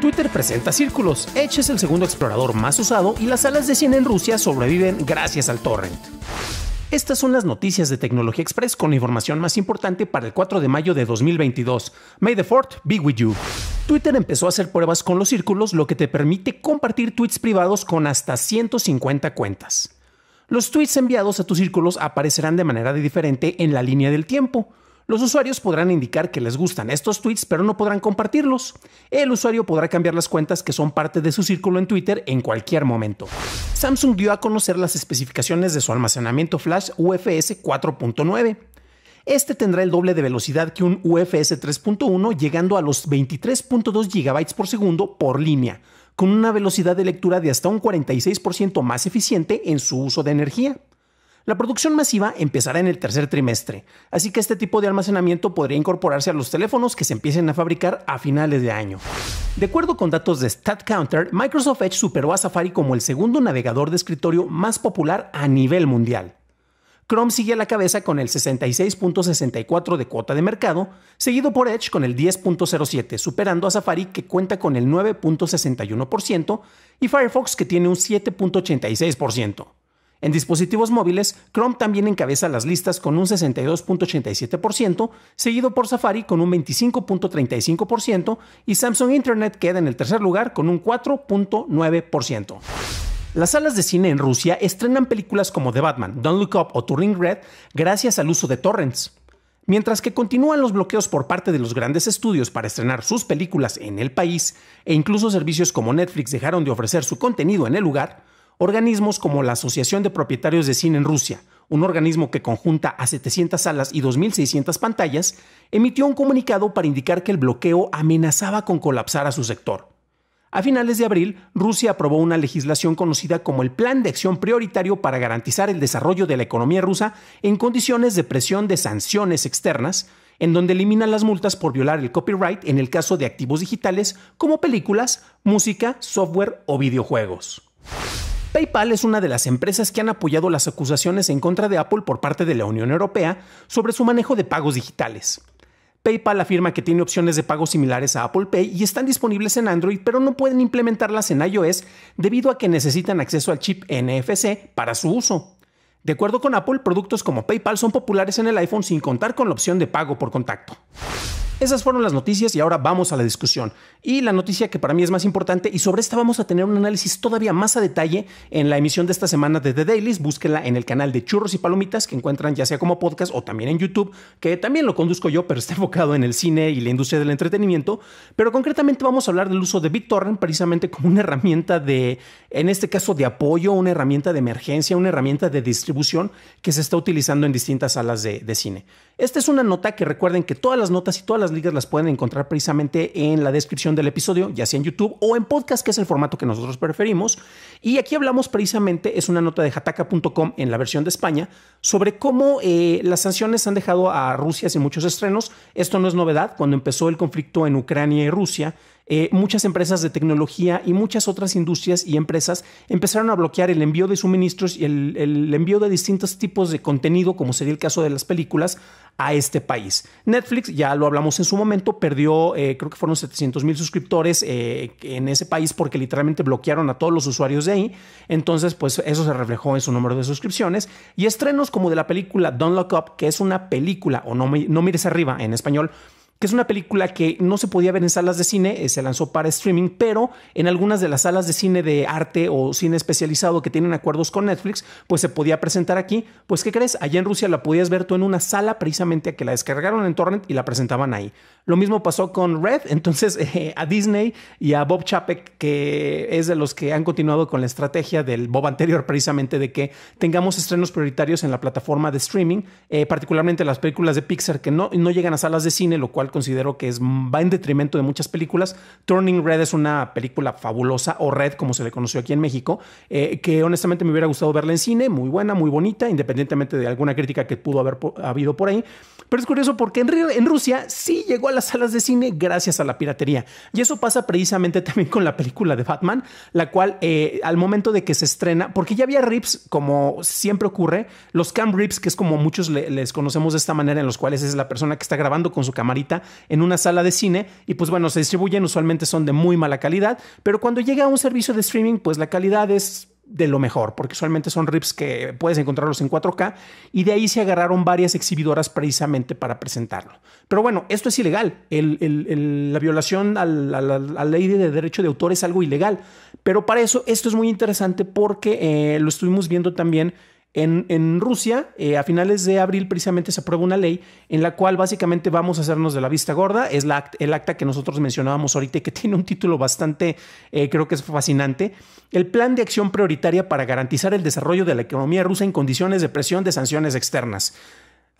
Twitter presenta círculos, Edge es el segundo explorador más usado y las salas de cine en Rusia sobreviven gracias al torrent. Estas son las noticias de Tecnología Express con la información más importante para el 4 de mayo de 2022. May the 4th be with you. Twitter empezó a hacer pruebas con los círculos, lo que te permite compartir tweets privados con hasta 150 cuentas. Los tweets enviados a tus círculos aparecerán de manera diferente en la línea del tiempo. Los usuarios podrán indicar que les gustan estos tweets, pero no podrán compartirlos. El usuario podrá cambiar las cuentas que son parte de su círculo en Twitter en cualquier momento. Samsung dio a conocer las especificaciones de su almacenamiento flash UFS 4.9. Este tendrá el doble de velocidad que un UFS 3.1, llegando a los 23.2 GB por segundo por línea, con una velocidad de lectura de hasta un 46% más eficiente en su uso de energía. La producción masiva empezará en el tercer trimestre, así que este tipo de almacenamiento podría incorporarse a los teléfonos que se empiecen a fabricar a finales de año. De acuerdo con datos de StatCounter, Microsoft Edge superó a Safari como el segundo navegador de escritorio más popular a nivel mundial. Chrome sigue a la cabeza con el 66.64 de cuota de mercado, seguido por Edge con el 10.07, superando a Safari que cuenta con el 9.61% y Firefox que tiene un 7.86%. En dispositivos móviles, Chrome también encabeza las listas con un 62.87%, seguido por Safari con un 25.35% y Samsung Internet queda en el tercer lugar con un 4.9%. Las salas de cine en Rusia estrenan películas como The Batman, Don't Look Up o Turing Red gracias al uso de torrents. Mientras que continúan los bloqueos por parte de los grandes estudios para estrenar sus películas en el país, e incluso servicios como Netflix dejaron de ofrecer su contenido en el lugar, Organismos como la Asociación de Propietarios de Cine en Rusia, un organismo que conjunta a 700 salas y 2.600 pantallas, emitió un comunicado para indicar que el bloqueo amenazaba con colapsar a su sector. A finales de abril, Rusia aprobó una legislación conocida como el Plan de Acción Prioritario para garantizar el desarrollo de la economía rusa en condiciones de presión de sanciones externas, en donde eliminan las multas por violar el copyright en el caso de activos digitales como películas, música, software o videojuegos. PayPal es una de las empresas que han apoyado las acusaciones en contra de Apple por parte de la Unión Europea sobre su manejo de pagos digitales. PayPal afirma que tiene opciones de pago similares a Apple Pay y están disponibles en Android, pero no pueden implementarlas en iOS debido a que necesitan acceso al chip NFC para su uso. De acuerdo con Apple, productos como PayPal son populares en el iPhone sin contar con la opción de pago por contacto. Esas fueron las noticias y ahora vamos a la discusión. Y la noticia que para mí es más importante y sobre esta vamos a tener un análisis todavía más a detalle en la emisión de esta semana de The Dailies. Búsquela en el canal de Churros y Palomitas que encuentran ya sea como podcast o también en YouTube, que también lo conduzco yo, pero está enfocado en el cine y la industria del entretenimiento. Pero concretamente vamos a hablar del uso de BitTorrent precisamente como una herramienta de, en este caso, de apoyo, una herramienta de emergencia, una herramienta de distribución que se está utilizando en distintas salas de cine. Esta es una nota que recuerden que todas las notas y todas las ligas las pueden encontrar precisamente en la descripción del episodio, ya sea en YouTube o en podcast, que es el formato que nosotros preferimos. Y aquí hablamos precisamente, es una nota de jataka.com en la versión de España, sobre cómo eh, las sanciones han dejado a Rusia sin muchos estrenos. Esto no es novedad, cuando empezó el conflicto en Ucrania y Rusia, eh, muchas empresas de tecnología y muchas otras industrias y empresas empezaron a bloquear el envío de suministros y el, envío de distintos tipos de contenido, como sería el caso de las películas, a este país. Netflix, ya lo hablamos en su momento, perdió, eh, creo que fueron 700 mil suscriptores eh, en ese país porque literalmente bloquearon a todos los usuarios de ahí. Entonces, pues eso se reflejó en su número de suscripciones. Y estrenos como de la película Don't Lock Up, que es una película, o no, no mires arriba en español, que es una película que no se podía ver en salas de cine, eh, se lanzó para streaming, pero en algunas de las salas de cine de arte o cine especializado que tienen acuerdos con Netflix, pues se podía presentar aquí. Pues, ¿qué crees? Allá en Rusia la podías ver tú en una sala precisamente a que la descargaron en Torrent y la presentaban ahí. Lo mismo pasó con Red. Entonces, eh, a Disney y a Bob Chapek, que es de los que han continuado con la estrategia del Bob anterior, precisamente de que tengamos estrenos prioritarios en la plataforma de streaming, eh, particularmente las películas de Pixar que no, no llegan a salas de cine, lo cual considero que es, va en detrimento de muchas películas. Turning Red es una película fabulosa, o Red, como se le conoció aquí en México, eh, que honestamente me hubiera gustado verla en cine, muy buena, muy bonita, independientemente de alguna crítica que pudo haber habido por ahí. Pero es curioso porque en, Rusia sí llegó a salas de cine gracias a la piratería. Y eso pasa precisamente también con la película de Batman, la cual eh, al momento de que se estrena, porque ya había rips, como siempre ocurre, los cam rips, que es como muchos les conocemos de esta manera, en los cuales es la persona que está grabando con su camarita en una sala de cine, y pues bueno, se distribuyen, usualmente son de muy mala calidad, pero cuando llega a un servicio de streaming, pues la calidad es de lo mejor, porque usualmente son rips que puedes encontrarlos en 4K y de ahí se agarraron varias exhibidoras precisamente para presentarlo. Pero bueno, esto es ilegal. El, la violación a la, ley de derecho de autor es algo ilegal. Pero para eso esto es muy interesante porque eh, lo estuvimos viendo también en, Rusia, eh, a finales de abril, precisamente se aprueba una ley en la cual básicamente vamos a hacernos de la vista gorda. Es el acta que nosotros mencionábamos ahorita y que tiene un título bastante, eh, creo que es fascinante. El plan de acción prioritaria para garantizar el desarrollo de la economía rusa en condiciones de presión de sanciones externas.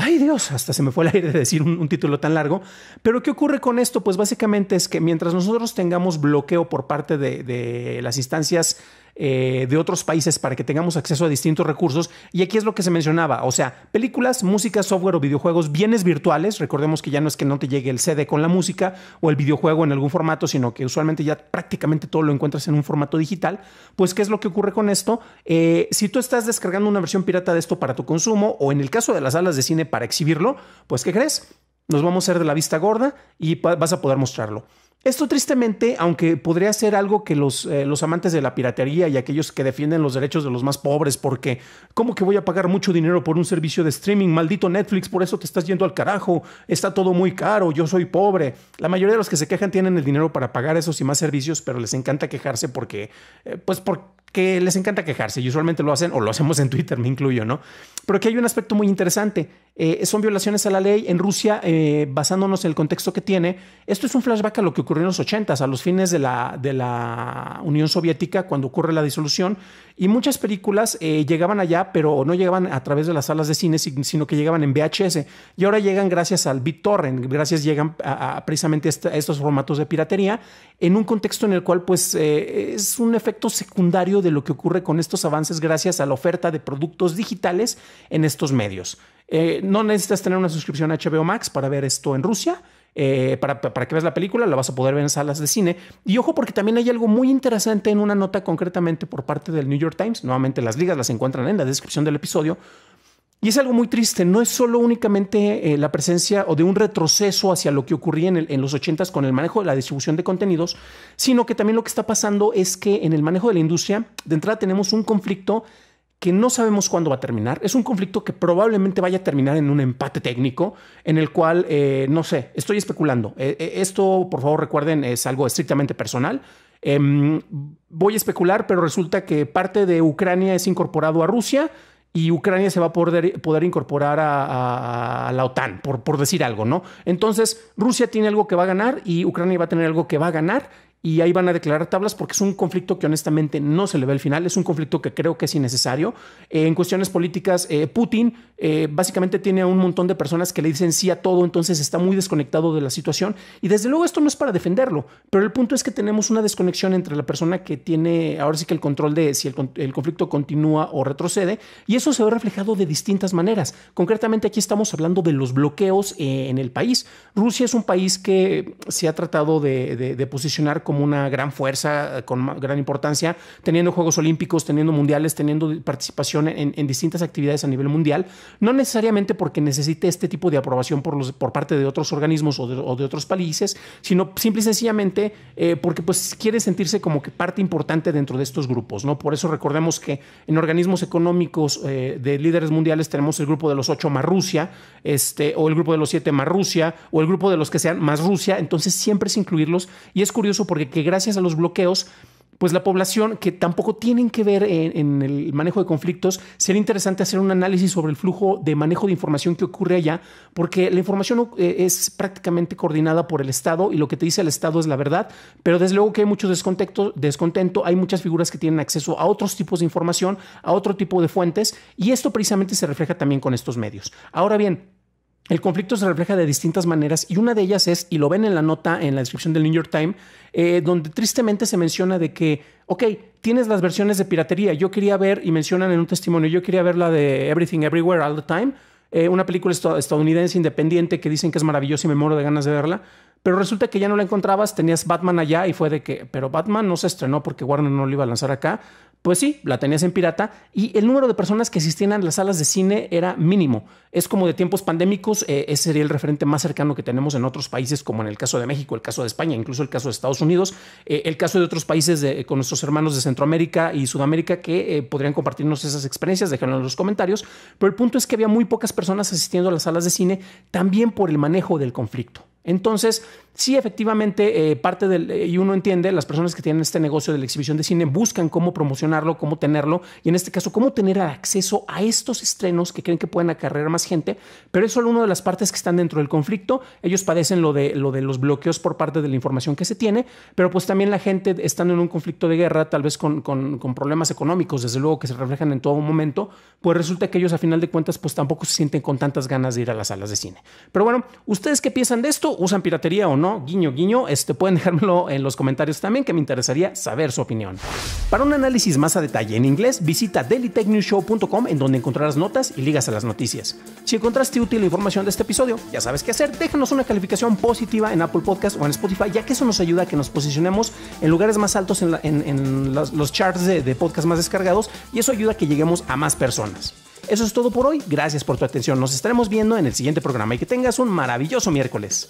Ay Dios, hasta se me fue el aire de decir un, título tan largo. Pero ¿qué ocurre con esto? Pues básicamente es que mientras nosotros tengamos bloqueo por parte de, de las instancias eh, de otros países para que tengamos acceso a distintos recursos. Y aquí es lo que se mencionaba, o sea, películas, música, software o videojuegos, bienes virtuales. Recordemos que ya no es que no te llegue el CD con la música o el videojuego en algún formato, sino que usualmente ya prácticamente todo lo encuentras en un formato digital. Pues, ¿qué es lo que ocurre con esto? Eh, si tú estás descargando una versión pirata de esto para tu consumo o en el caso de las salas de cine para exhibirlo, pues, ¿qué crees? Nos vamos a hacer de la vista gorda y vas a poder mostrarlo. Esto tristemente, aunque podría ser algo que los, eh, los, amantes de la piratería y aquellos que defienden los derechos de los más pobres, porque ¿cómo que voy a pagar mucho dinero por un servicio de streaming? Maldito Netflix, por eso te estás yendo al carajo, está todo muy caro, yo soy pobre. La mayoría de los que se quejan tienen el dinero para pagar esos y más servicios, pero les encanta quejarse porque, eh, pues, por, que les encanta quejarse y usualmente lo hacen o lo hacemos en Twitter, me incluyo, ¿no? Pero aquí hay un aspecto muy interesante. Eh, son violaciones a la ley en Rusia, eh, basándonos en el contexto que tiene. Esto es un flashback a lo que ocurrió en los 80, a los fines de la, de la Unión Soviética, cuando ocurre la disolución. Y muchas películas eh, llegaban allá, pero no llegaban a través de las salas de cine, sino que llegaban en VHS. Y ahora llegan gracias al BitTorrent, gracias llegan a, precisamente a estos formatos de piratería, en un contexto en el cual pues eh, es un efecto secundario de lo que ocurre con estos avances gracias a la oferta de productos digitales en estos medios. Eh, no necesitas tener una suscripción a HBO Max para ver esto en Rusia. Eh, para, que veas la película, la vas a poder ver en salas de cine. Y ojo, porque también hay algo muy interesante en una nota concretamente por parte del New York Times. Nuevamente, las ligas las encuentran en la descripción del episodio. Y es algo muy triste, no es solo únicamente eh, la presencia o de un retroceso hacia lo que ocurría en, en los 80 con el manejo de la distribución de contenidos, sino que también lo que está pasando es que en el manejo de la industria, de entrada tenemos un conflicto que no sabemos cuándo va a terminar. Es un conflicto que probablemente vaya a terminar en un empate técnico, en el cual, eh, no sé, estoy especulando. Eh, eh, esto, por favor, recuerden, es algo estrictamente personal. Em, voy a especular, pero resulta que parte de Ucrania es incorporado a Rusia y Ucrania se va a poder, incorporar a, la OTAN, por, por, decir algo, ¿no? Entonces, Rusia tiene algo que va a ganar y Ucrania va a tener algo que va a ganar y ahí van a declarar tablas porque es un conflicto que honestamente no se le ve al final, es un conflicto que creo que es innecesario. Eh, en cuestiones políticas, eh, Putin eh, básicamente tiene a un montón de personas que le dicen sí a todo, entonces está muy desconectado de la situación y desde luego esto no es para defenderlo, pero el punto es que tenemos una desconexión entre la persona que tiene ahora sí que el control de si el, conflicto continúa o retrocede y eso se ve reflejado de distintas maneras. Concretamente aquí estamos hablando de los bloqueos en el país. Rusia es un país que se ha tratado de posicionar como una gran fuerza, eh, con gran importancia, teniendo Juegos Olímpicos, teniendo mundiales, teniendo participación en, distintas actividades a nivel mundial, no necesariamente porque necesite este tipo de aprobación por, los, por parte de otros organismos o de, otros países, sino simple y sencillamente eh, porque pues quiere sentirse como que parte importante dentro de estos grupos, ¿no? Por eso recordemos que en organismos económicos eh, de líderes mundiales tenemos el grupo de los ocho más Rusia, este, o el grupo de los siete más Rusia, o el grupo de los que sean más Rusia, entonces siempre es incluirlos y es curioso porque que gracias a los bloqueos pues la población que tampoco tienen que ver en, el manejo de conflictos, sería interesante hacer un análisis sobre el flujo de manejo de información que ocurre allá, porque la información eh, es prácticamente coordinada por el Estado y lo que te dice el Estado es la verdad, pero desde luego que hay mucho descontento, descontento hay muchas figuras que tienen acceso a otros tipos de información, a otro tipo de fuentes, y esto precisamente se refleja también con estos medios. Ahora bien, el conflicto se refleja de distintas maneras y una de ellas es, y lo ven en la nota, en la descripción del New York Times, eh, donde tristemente se menciona de que, ok, tienes las versiones de piratería, yo quería ver, y mencionan en un testimonio, yo quería ver la de Everything Everywhere All the Time, eh, una película estadounidense independiente que dicen que es maravillosa y me muero de ganas de verla, pero resulta que ya no la encontrabas, tenías Batman allá y fue de que, pero Batman no se estrenó porque Warner no lo iba a lanzar acá, pues sí, la tenías en pirata y el número de personas que asistían a las salas de cine era mínimo. Es como de tiempos pandémicos, eh, ese sería el referente más cercano que tenemos en otros países, como en el caso de México, el caso de España, incluso el caso de Estados Unidos, eh, el caso de otros países con nuestros hermanos de Centroamérica y Sudamérica que eh, podrían compartirnos esas experiencias, déjenlo en los comentarios. Pero el punto es que había muy pocas personas asistiendo a las salas de cine, también por el manejo del conflicto. Entonces, sí, efectivamente, eh, parte del, eh, y uno entiende, las personas que tienen este negocio de la exhibición de cine buscan cómo promocionarlo, cómo tenerlo, y en este caso, cómo tener acceso a estos estrenos que creen que pueden acarrear más gente, pero es solo una de las partes que están dentro del conflicto. Ellos padecen lo de, lo de los bloqueos por parte de la información que se tiene, pero pues también la gente estando en un conflicto de guerra, tal vez con, con, con problemas económicos, desde luego, que se reflejan en todo momento, pues resulta que ellos a final de cuentas, pues tampoco se sienten con tantas ganas de ir a las salas de cine. Pero bueno, ¿ustedes qué piensan de esto? usan piratería o no, guiño, guiño, este, pueden dejármelo en los comentarios también, que me interesaría saber su opinión. Para un análisis más a detalle en inglés, visita dailytechnewshow.com en donde encontrarás notas y ligas a las noticias. Si encontraste útil la información de este episodio, ya sabes qué hacer, déjanos una calificación positiva en Apple Podcasts o en Spotify, ya que eso nos ayuda a que nos posicionemos en lugares más altos en, los, charts de, de podcast más descargados y eso ayuda a que lleguemos a más personas. Eso es todo por hoy. Gracias por tu atención. Nos estaremos viendo en el siguiente programa y que tengas un maravilloso miércoles.